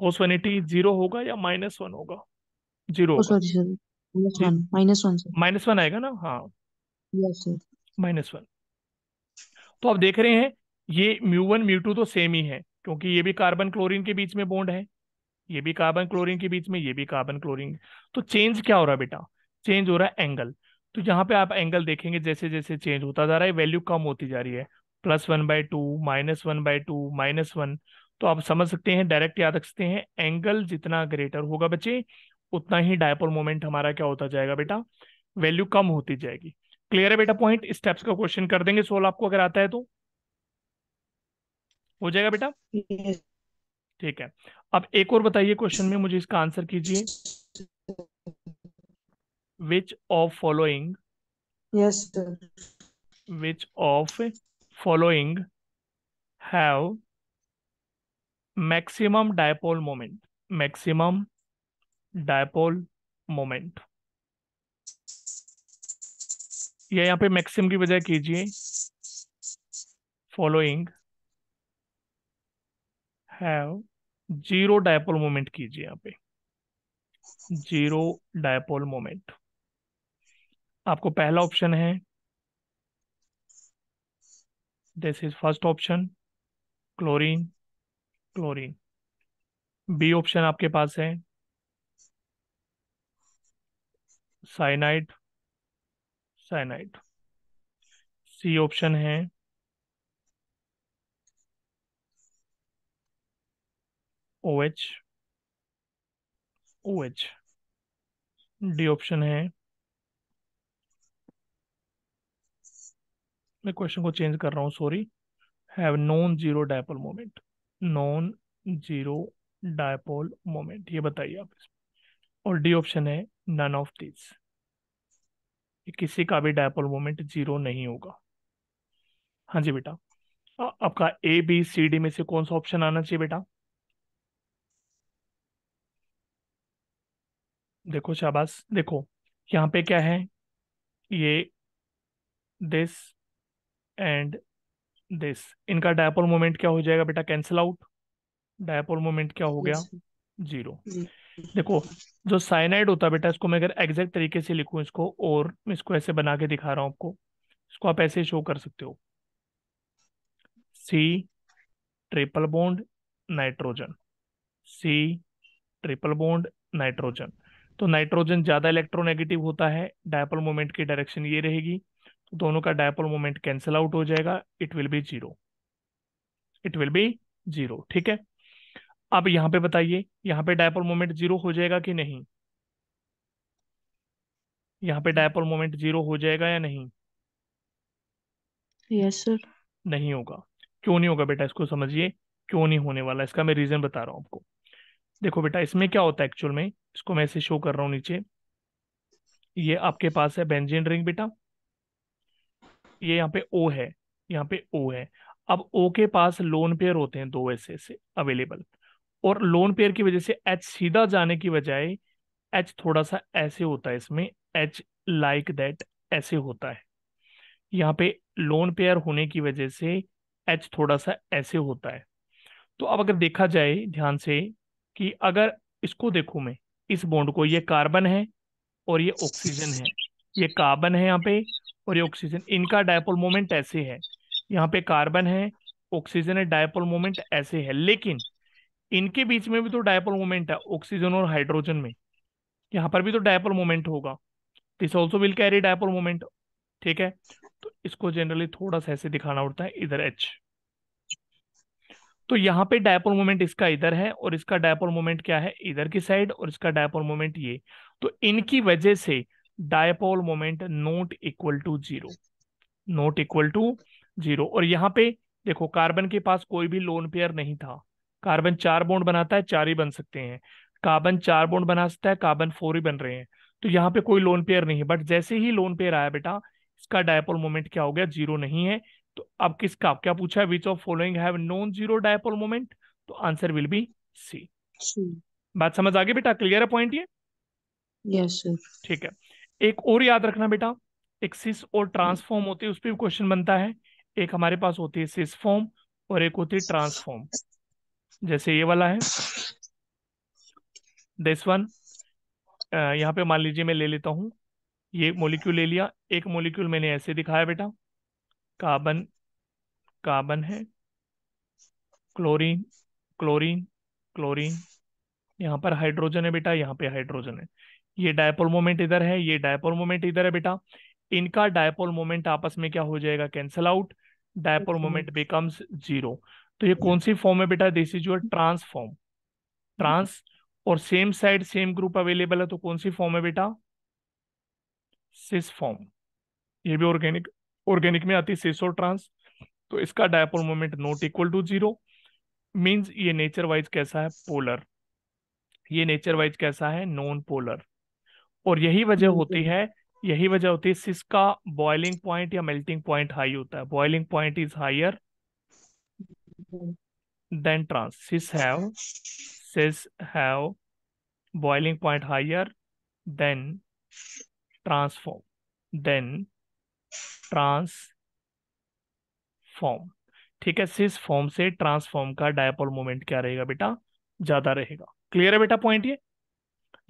cos 180 जीरो होगा या माइनस वन होगा zero minus one minus one आएगा ना हाँ माइनस वन तो आप देख रहे हैं ये म्यू वन म्यू टू तो सेम ही है क्योंकि ये भी कार्बन क्लोरीन के बीच में बॉन्ड है ये भी कार्बन क्लोरीन के बीच में ये भी कार्बन क्लोरीन तो चेंज क्या हो रहा है बेटा चेंज हो रहा है एंगल तो यहाँ पे आप एंगल देखेंगे जैसे जैसे चेंज होता जा रहा है वैल्यू कम होती जा रही है plus one by two minus one by two minus one तो आप समझ सकते हैं डायरेक्ट याद रख सकते हैं एंगल जितना ग्रेटर होगा बच्चे उतना ही डायपोल मोमेंट हमारा क्या होता जाएगा बेटा वैल्यू कम होती जाएगी क्लियर है बेटा पॉइंट स्टेप्स का क्वेश्चन कर देंगे सोल आपको अगर आता है तो हो जाएगा बेटा ठीक है अब एक और बताइए क्वेश्चन में मुझे इसका आंसर कीजिए which of following yes which of following have maximum dipole moment maximum dipole moment या यहां पे मैक्सिम की बजाय कीजिए following have zero dipole moment कीजिए यहां पे जीरो डायपोल मोमेंट आपको पहला ऑप्शन है this is first option chlorine chlorine B option आपके पास है साइनाइड साइनाइड सी ऑप्शन है OH OH O H D option है मैं क्वेश्चन को चेंज कर रहा हूं sorry have non zero dipole moment non zero dipole moment ये बताइए आप इसमें और डी ऑप्शन है नन ऑफ दीज किसी का भी डायपोल मोमेंट जीरो नहीं होगा हाँ जी बेटा आपका ए बी सी डी में से कौन सा ऑप्शन आना चाहिए बेटा देखो शाबाश देखो यहाँ पे क्या है ये दिस एंड दिस इनका डायपोल मोमेंट क्या हो जाएगा बेटा कैंसिल आउट डायपोल मोमेंट क्या हो गया जीरो देखो जो साइनाइड होता है बेटा इसको मैं अगर एग्जैक्ट तरीके से लिखू इसको और इसको ऐसे बना के दिखा रहा हूं आपको इसको आप ऐसे शो कर सकते हो C triple bond nitrogen C triple bond nitrogen तो नाइट्रोजन ज्यादा इलेक्ट्रोनेगेटिव होता है डायपोल मोमेंट की डायरेक्शन ये रहेगी दोनों का डायपोल मोमेंट कैंसिल आउट हो जाएगा it will be zero it will be zero ठीक है अब यहां पे बताइए यहां पे डायपोल मोमेंट जीरो हो जाएगा कि नहीं यहाँ पे डायपोल मोमेंट जीरो हो जाएगा या नहीं यस yes, सर नहीं होगा क्यों नहीं होगा बेटा इसको समझिए क्यों नहीं होने वाला इसका मैं रीजन बता रहा हूं आपको देखो बेटा इसमें क्या होता है एक्चुअल में इसको मैं ऐसे शो कर रहा हूं नीचे ये आपके पास है बेंजिन रिंग बेटा ये यहाँ पे ओ है यहाँ पे ओ है अब ओ के पास लोन पेयर होते हैं दो ऐसे ऐसे अवेलेबल और लोन पेयर की वजह से एच सीधा जाने की बजाय एच थोड़ा सा ऐसे होता है इसमें एच लाइक दैट ऐसे होता है यहाँ पे लोन पेयर होने की वजह से एच थोड़ा सा ऐसे होता है तो अब अगर देखा जाए ध्यान से कि अगर इसको देखूं मैं इस बॉन्ड को ये कार्बन है और ये ऑक्सीजन है ये कार्बन है यहाँ पे और ये ऑक्सीजन इनका डायपोल मोमेंट ऐसे है यहाँ पे कार्बन है ऑक्सीजन है डायपोल मोमेंट ऐसे है लेकिन इनके बीच में भी तो डायपोल मोमेंट है ऑक्सीजन और हाइड्रोजन में यहाँ पर भी तो डायपोल मोमेंट होगा this also will carry dipole moment ठीक है तो इसको जनरली थोड़ा सा ऐसे दिखाना उड़ता है इधर एच तो यहाँ पे डायपोल मोमेंट इसका इधर है और इसका डायपोल मोमेंट क्या है इधर की साइड और इसका डायपोल मोमेंट ये तो इनकी वजह से dipole moment not equal to zero not equal to zero और यहाँ पे देखो कार्बन के पास कोई भी लोन पेयर नहीं था कार्बन चार बोन्ड बनाता है चार ही बन सकते हैं कार्बन चार बोन्ड बना सकता है कार्बन फोर ही बन रहे हैं तो यहाँ पे कोई लोन पेयर नहीं है बट जैसे ही लोन पेयर आया बेटा इसका डायपोल मोमेंट क्या हो गया जीरो नहीं है तो अब किसका क्या पूछा है which of following have non zero dipole moment तो आंसर विल बी सी बात समझ आ गई बेटा क्लियर है पॉइंट ये यस सर ठीक है एक और याद रखना बेटा एक सिस और ट्रांसफॉर्म होती है उस पर भी क्वेश्चन बनता है एक हमारे पास होती है सिस फॉर्म और एक होती है ट्रांसफॉर्म जैसे ये वाला है दिस वन यहाँ पे मान लीजिए मैं ले लेता हूँ ये मोलिक्यूल ले लिया एक मोलिक्यूल मैंने ऐसे दिखाया बेटा कार्बन कार्बन है क्लोरीन क्लोरीन क्लोरीन यहाँ पर हाइड्रोजन है बेटा यहाँ पे हाइड्रोजन है ये डायपोल मोमेंट इधर है ये डायपोल मोमेंट इधर है बेटा इनका डायपोल मोमेंट आपस में क्या हो जाएगा cancel out dipole moment becomes zero तो ये कौन सी फॉर्म है बेटा this is your trans form trans और same side same group available है तो कौन सी फॉर्म है बेटा सिस फॉर्म ये भी ऑर्गेनिक ऑर्गेनिक में आती सिस और ट्रांस तो इसका dipole moment not equal to zero means ये नेचर वाइज कैसा है पोलर ये नेचर वाइज कैसा है नॉन पोलर और यही वजह होती है यही वजह होती है सिस का बॉइलिंग पॉइंट या मेल्टिंग पॉइंट हाई होता है boiling point is higher than trans cis have cis have boiling point higher than trans form than form ठीक है सिस फॉर्म से ट्रांसफॉर्म का डायपोल मोमेंट क्या रहेगा बेटा ज्यादा रहेगा क्लियर है बेटा पॉइंट ये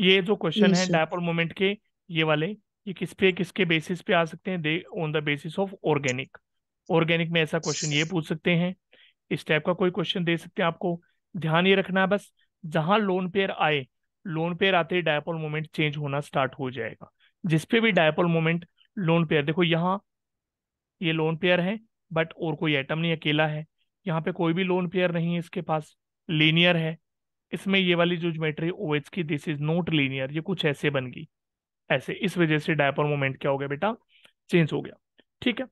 ये जो क्वेश्चन है डायपोल मोमेंट के ये वाले ये किस पे किसके बेसिस पे आ सकते हैं they on the basis of organic organic में ऐसा क्वेश्चन ये पूछ सकते हैं इस टाइप का कोई क्वेश्चन दे सकते हैं आपको ध्यान ये रखना है बस जहां लोन पेयर आए लोन पेयर आते ही डायपोल मोमेंट चेंज होना स्टार्ट हो जाएगा जिसपे भी डायपोल मोमेंट लोन पेयर देखो यहाँ ये लोन पेयर है बट और कोई एटम नहीं अकेला है यहाँ पे कोई भी लोन पेयर नहीं है इसके पास लीनियर है इसमें ये वाली जो ज्योमेट्री ओ एच की दिस इज नॉट लीनियर ये कुछ ऐसे बन गई ऐसे इस वजह से डायपर मोमेंट क्या हो गया बेटा चेंज हो गया ठीक है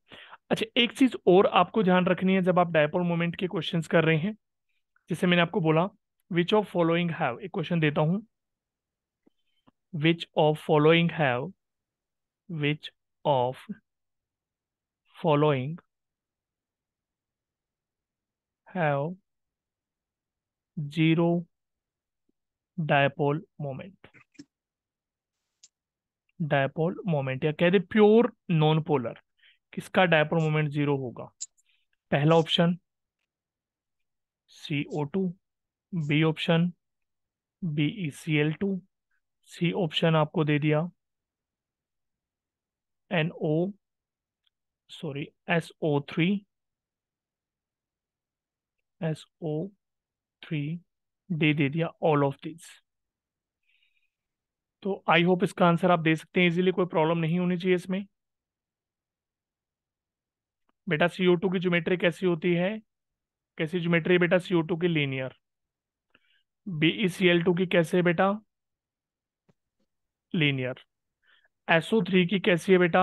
अच्छा एक चीज और आपको ध्यान रखनी है जब आप डायपोल मोमेंट के क्वेश्चंस कर रहे हैं जैसे मैंने आपको बोला विच ऑफ फॉलोइंग हैव एक क्वेश्चन देता हूं which of following have which of following have zero dipole moment dipole moment या कह दे प्योर नॉन पोलर किसका डायपोल मोमेंट जीरो होगा पहला option C O two B option B E C L two C option आपको दे दिया N O sorry S O three S O three दे दे दिया ऑल ऑफ दिस तो आई होप इसका आंसर आप दे सकते हैं इजीली कोई प्रॉब्लम नहीं होनी चाहिए इसमें बेटा सीओ टू की ज्योमेट्री कैसी होती है कैसी ज्योमेट्री बेटा सीओ टू की linear BE C L two की कैसे है बेटा लीनियर एसओ थ्री की कैसी है बेटा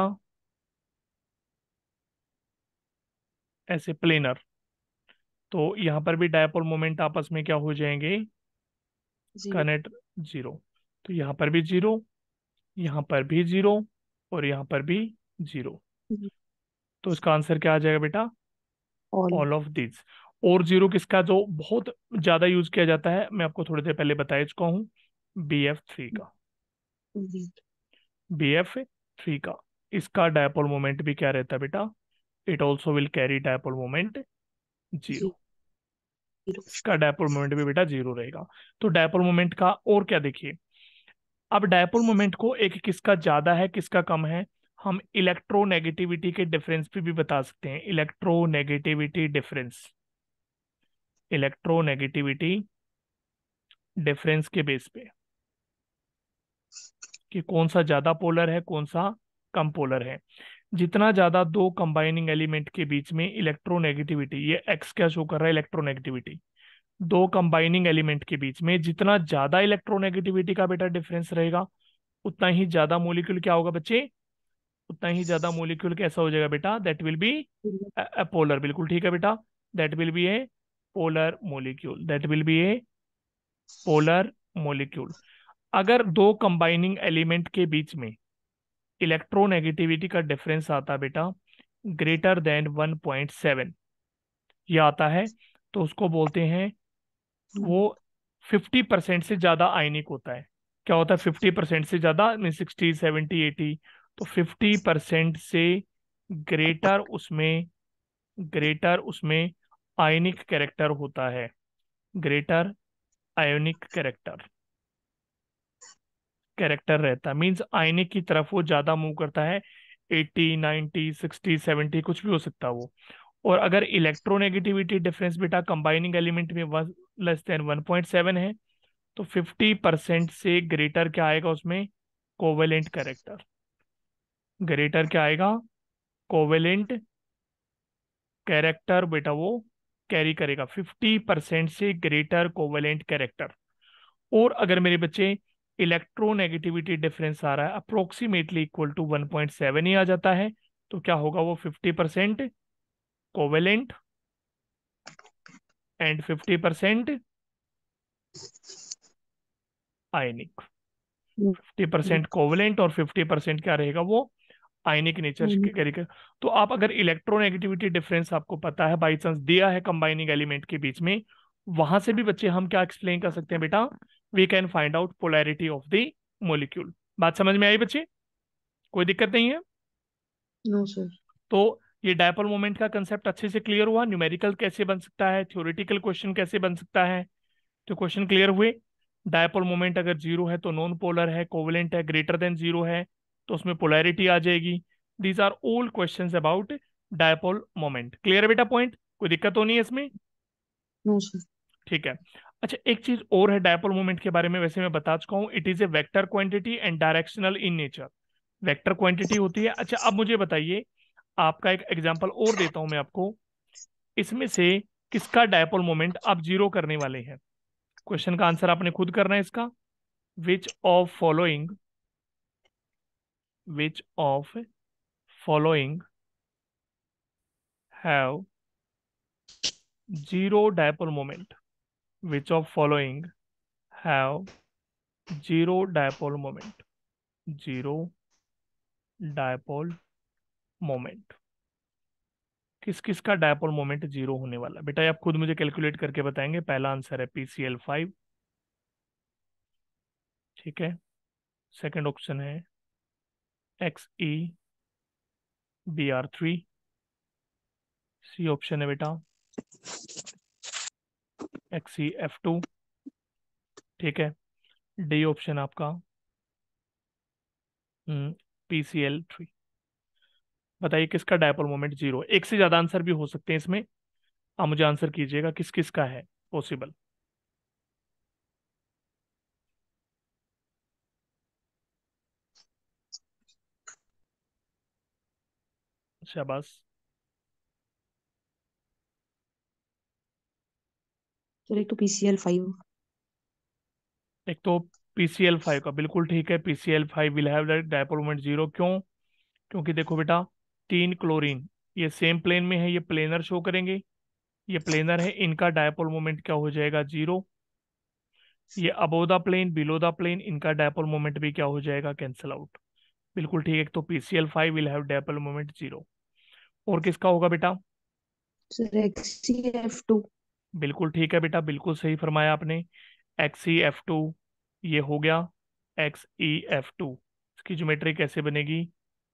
ऐसे प्लेनर तो यहाँ पर भी डायपोल मोमेंट आपस में क्या हो जाएंगे कनेक्ट जीरो तो यहाँ पर भी जीरो यहाँ पर भी जीरो और यहाँ पर भी जीरो mm-hmm. तो इसका आंसर क्या आ जाएगा बेटा ऑल ऑफ दिस और जीरो किसका जो बहुत ज्यादा यूज किया जाता है मैं आपको थोड़ी देर पहले बता चुका हूँ बी एफ थ्री का बी एफ थ्री का इसका डायपोल मोमेंट भी क्या रहता है बेटा it also will carry dipole moment zero इसका डायपोल मोमेंट भी बेटा जीरो रहेगा तो डायपोल मोमेंट का और क्या देखिए अब डायपोल मोमेंट को एक किसका ज्यादा है किसका कम है हम इलेक्ट्रोनेगेटिविटी के डिफरेंस पे भी बता सकते हैं इलेक्ट्रोनेगेटिविटी डिफरेंस इलेक्ट्रोनेगेटिविटी डिफरेंस के बेस पे कि कौन सा ज्यादा पोलर है कौन सा कम पोलर है जितना ज्यादा दो कंबाइनिंग एलिमेंट के बीच में इलेक्ट्रोनेगेटिविटी ये एक्स क्या शो कर रहा है इलेक्ट्रोनेगेटिविटी दो कंबाइनिंग एलिमेंट के बीच में जितना ज्यादा इलेक्ट्रोनेगेटिविटी का बेटा डिफरेंस रहेगा उतना ही ज्यादा मोलिक्यूल क्या होगा बच्चे उतना ही ज्यादा मोलिक्यूल कैसा हो जाएगा बेटा दैट विल बी पोलर बिल्कुल ठीक है बेटा that will be a polar molecule that will be a polar molecule अगर दो कंबाइनिंग एलिमेंट के बीच में इलेक्ट्रोनेगेटिविटी का डिफरेंस आता है बेटा greater than one point seven ये आता है तो उसको बोलते हैं वो फिफ्टी परसेंट से ज़्यादा आयनिक होता है क्या होता है फिफ्टी परसेंट से ज़्यादा मीन सिक्सटी सेवेंटी एटी तो फिफ्टी परसेंट से ग्रेटर उसमें ग्रेटर उसमें आयनिक कैरेक्टर होता है ग्रेटर आयोनिक कैरेक्टर कैरेक्टर रहता है मीन्स आईने की तरफ वो ज्यादा मूव करता है एट्टी नाइन्टी सिक्सटी सेवेंटी कुछ भी हो सकता है वो और अगर इलेक्ट्रोनेगेटिविटी डिफरेंस बेटा कंबाइनिंग एलिमेंट में one less than one point seven है तो फिफ्टी परसेंट से ग्रेटर क्या आएगा उसमें कोवेलेंट कैरेक्टर ग्रेटर क्या आएगा कोवेलेंट कैरेक्टर बेटा वो कैरी करेगा फिफ्टी परसेंट से ग्रेटर कोवेलेंट कैरेक्टर और अगर मेरे बच्चे इलेक्ट्रोनेगेटिविटी डिफरेंस आ रहा है अप्रोक्सीमेटली इक्वल टू 1.7 ही आ जाता है तो क्या होगा वो 50 percent covalent and 50 percent ionic 50 percent covalent और 50 परसेंट क्या रहेगा वो आयनिक नेचर के hmm. कैरी तो आप अगर इलेक्ट्रोनेगेटिविटी डिफरेंस आपको पता है बाई चांस दिया है कंबाइनिंग एलिमेंट के बीच में वहां से भी बच्चे हम क्या एक्सप्लेन कर सकते हैं बेटा we can find out polarity of the molecule बात समझ में आई बच्चे कोई दिक्कत नहीं है नो no, सर तो ये डायपोल मोमेंट का कंसेप्ट अच्छे से क्लियर हुआ न्यूमेरिकल कैसे बन सकता है थ्योरेटिकल क्वेश्चन कैसे बन सकता है तो क्वेश्चन क्लियर हुए डायपोल मोमेंट अगर जीरो है तो नॉन पोलर है कोवलेंट है ग्रेटर देन जीरो है तो उसमें पोलैरिटी आ जाएगी these are all question about dipole moment clear है बेटा पॉइंट कोई दिक्कत तो नहीं है इसमें नो सर ठीक है अच्छा एक चीज और है डायपोल मोमेंट के बारे में वैसे मैं बता चुका हूँ it is a vector quantity and directional in nature vector quantity होती है अच्छा अब मुझे बताइए आपका एक एग्जाम्पल और देता हूं मैं आपको इसमें से किसका डायपोल मोमेंट आप जीरो करने वाले हैं क्वेश्चन का आंसर आपने खुद करना है इसका which of following which of following have zero dipole moment which of following have zero dipole moment zero dipole moment किस किस का डायपोल मोमेंट जीरो होने वाला बेटा आप खुद मुझे कैलकुलेट करके बताएंगे पहला आंसर है पीसीएल फाइव ठीक है सेकंड ऑप्शन है X E B R three C option है बेटा सी एफ टू ठीक है डी ऑप्शन आपका पी सी एल थ्री बताइए किसका डायपोल मोमेंट जीरो एक से ज्यादा आंसर भी हो सकते हैं इसमें आप मुझे आंसर कीजिएगा किस किस का है पॉसिबल शाबाश सर एक तो पीसीएल फाइव एक तो पीसीएल फाइव का बिल्कुल ठीक है PCl five will have that dipole moment zero क्यों क्योंकि देखो बेटा तीन क्लोरीन ये सेम प्लेन में है ये प्लेनर शो करेंगे ये प्लेनर है इनका डायपोल मोमेंट क्या हो जाएगा जीरो ये above the plane below the plane इनका डायपोल मोमेंट भी क्या हो जाएगा कैंसिल आउट बिल्कुल ठीक है तो PCl five will have dipole moment zero और किसका होगा बेटा सर एक्सीएफ टू बिल्कुल ठीक है बेटा बिल्कुल सही फरमाया आपने एक्स ई एफ टू ये हो गया एक्स ई एफ टू इसकी ज्योमेट्री कैसे बनेगी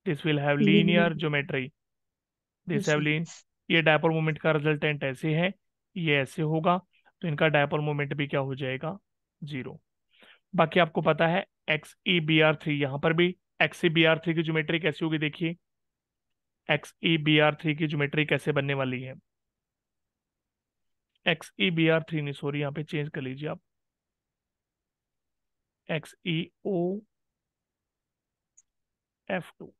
this will have linear geometry this have lean ये डायपोल मोमेंट का रिजल्टेंट ऐसे है ये ऐसे होगा तो इनका डायपोल मोमेंट भी क्या हो जाएगा जीरो बाकी आपको पता है X E B R three यहाँ पर भी X E B R three की ज्योमेट्री कैसी होगी देखिए X E B R three की ज्योमेट्री कैसे बनने वाली है X E B R three नहीं सॉरी यहाँ पे चेंज कर लीजिए आप X E O F two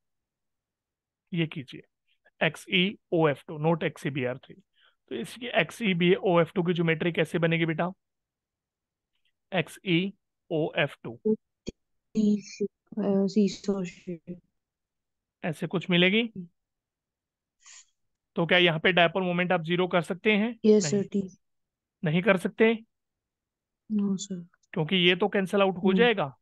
ये कीजिए X E O F two not X E B R three तो इसकी एक्स ई बी ओ एफ टू की ज्योमेट्री कैसे बनेगी बेटा X E O F two ऐसे कुछ मिलेगी तो क्या यहाँ पे डायपोल मोमेंट आप जीरो कर सकते हैं yes, नहीं, नहीं कर सकते no, क्योंकि ये तो कैंसिल आउट हो hmm. जाएगा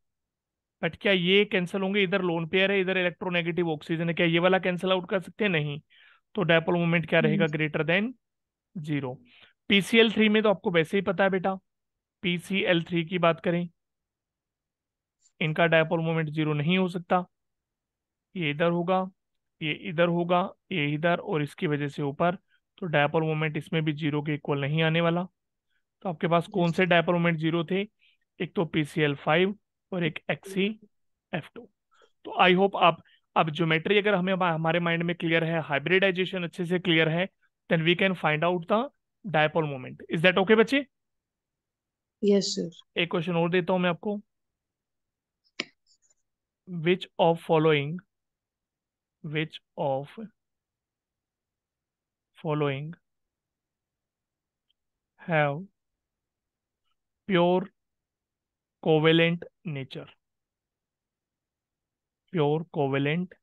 बट क्या ये कैंसिल होंगे इधर लोन पेयर है इधर इलेक्ट्रोनेगेटिव ऑक्सीजन है क्या ये वाला कैंसिल आउट कर सकते हैं नहीं तो डायपोल मोमेंट क्या रहेगा greater than zero PCl three में तो आपको वैसे ही पता है बेटा पीसीएल थ्री की बात करें इनका डायपोल मोमेंट जीरो नहीं हो सकता ये इधर होगा ये इधर होगा ये इधर और इसकी वजह से ऊपर तो डायपोल मोमेंट इसमें भी जीरो के इक्वल नहीं आने वाला तो आपके पास कौन से डायपोल मोमेंट जीरो थे एक तो पी सी एल फाइव और एक एक्सी एफ टू तो आई होप आप अब ज्योमेट्री अगर हमें हमारे माइंड में क्लियर है हाइब्रिडाइजेशन अच्छे से क्लियर है then we can find out the dipole moment is that okay बच्चे यस सर एक क्वेश्चन और देता हूं मैं आपको which of following which of following have pure covalent nature pure covalent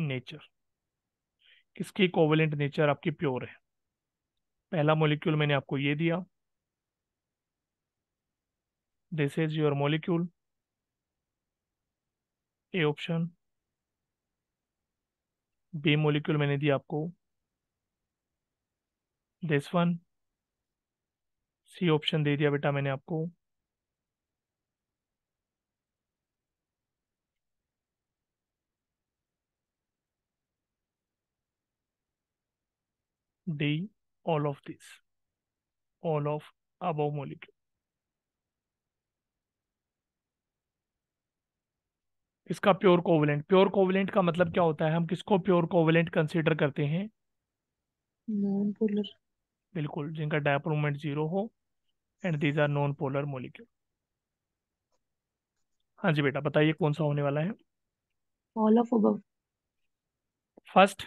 nature किसकी कोवेलेंट नेचर आपकी प्योर है पहला मोलिक्यूल मैंने आपको ये दिया this is your molecule A option B molecule मैंने दिया आपको दिस वन सी ऑप्शन दे दिया बेटा मैंने आपको D all of this all of above molecule इसका प्योर कोवलेंट प्योर कोवलेंट का मतलब क्या होता है हम किसको प्योर कोवलेंट कंसिडर करते हैं नॉन पोलर बिल्कुल जिनका डायपोल मोमेंट जीरो हो and these are non polar molecule हाँ जी बेटा बताइए कौन सा होने वाला है all of above first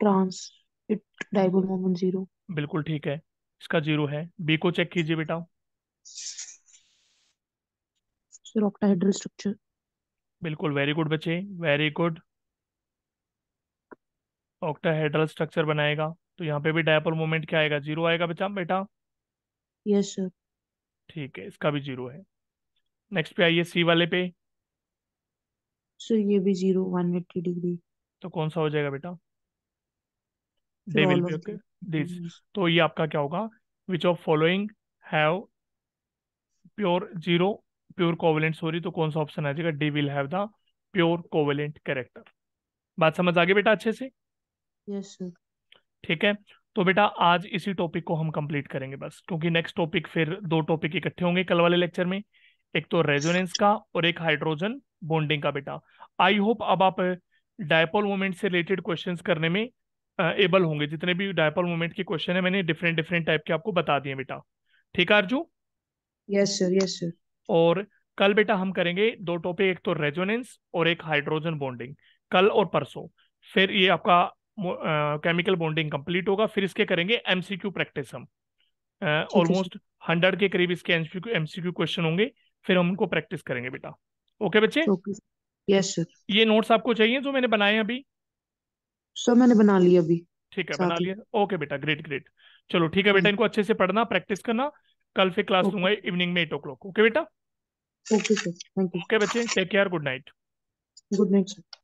trans it dipole moment zero बिल्कुल ठीक है इसका जीरो है बी को चेक कीजिए बेटा स्ट्रक्चर ऑक्टाहेड्रल स्ट्रक्चर बिल्कुल वेरी गुड बच्चे वेरी गुड ऑक्टाहेड्रल स्ट्रक्चर बनाएगा तो यहाँ पे भी डायपोल मोमेंट क्या आएगा जीरो आएगा बच्चा बेटा यस सर ठीक है इसका भी जीरो है नेक्स्ट पे आइए सी वाले पे सर ये भी जीरो वन एट्टी डिग्री तो कौन सा हो जाएगा बेटा they will be okay this तो ये आपका क्या होगा which of following have pure zero pure covalent sorry तो कौन सा ऑप्शन आ जाएगा D will have the pure covalent character बात समझ आ गई बेटा अच्छे से यस yes, ठीक है तो बेटा आज इसी टॉपिक को हम कंप्लीट करेंगे बस क्योंकि नेक्स्ट टॉपिक फिर दो टॉपिक इकट्ठे होंगे कल वाले लेक्चर में एक तो रेजोनेंस का और एक हाइड्रोजन बॉन्डिंग का बेटा आई होप अब आप डायपोल मोमेंट से रिलेटेड क्वेश्चन करने में एबल होंगे जितने भी डायपोल मोमेंट के क्वेश्चन है मैंने डिफरेंट डिफरेंट टाइप के आपको बता दिए बेटा ठीक है अर्जु यस सर यस सर और कल बेटा हम करेंगे दो टॉपिक एक तो रेजोनेंस और एक हाइड्रोजन बॉन्डिंग कल और परसों फिर ये आपका केमिकल बॉन्डिंग कंप्लीट होगा फिर इसके करेंगे एमसीक्यू प्रैक्टिस हम ऑलमोस्ट हंड्रेड के करीब इसके एमसीक्यू क्वेश्चन होंगे फिर हम उनको प्रैक्टिस करेंगे बेटा ओके बच्चे यस सर ये नोट्स आपको चाहिए जो मैंने बनाए अभी सर मैंने बना लिया अभी ठीक है बना लिया ओके बेटा ग्रेट ग्रेट चलो ठीक है बेटा हम्म। इनको अच्छे से पढ़ना प्रैक्टिस करना कल फिर क्लास लूंगा इवनिंग में एट ओ क्लॉक ओके बेटा okay sir thank you okay बच्चे take care good night good night sir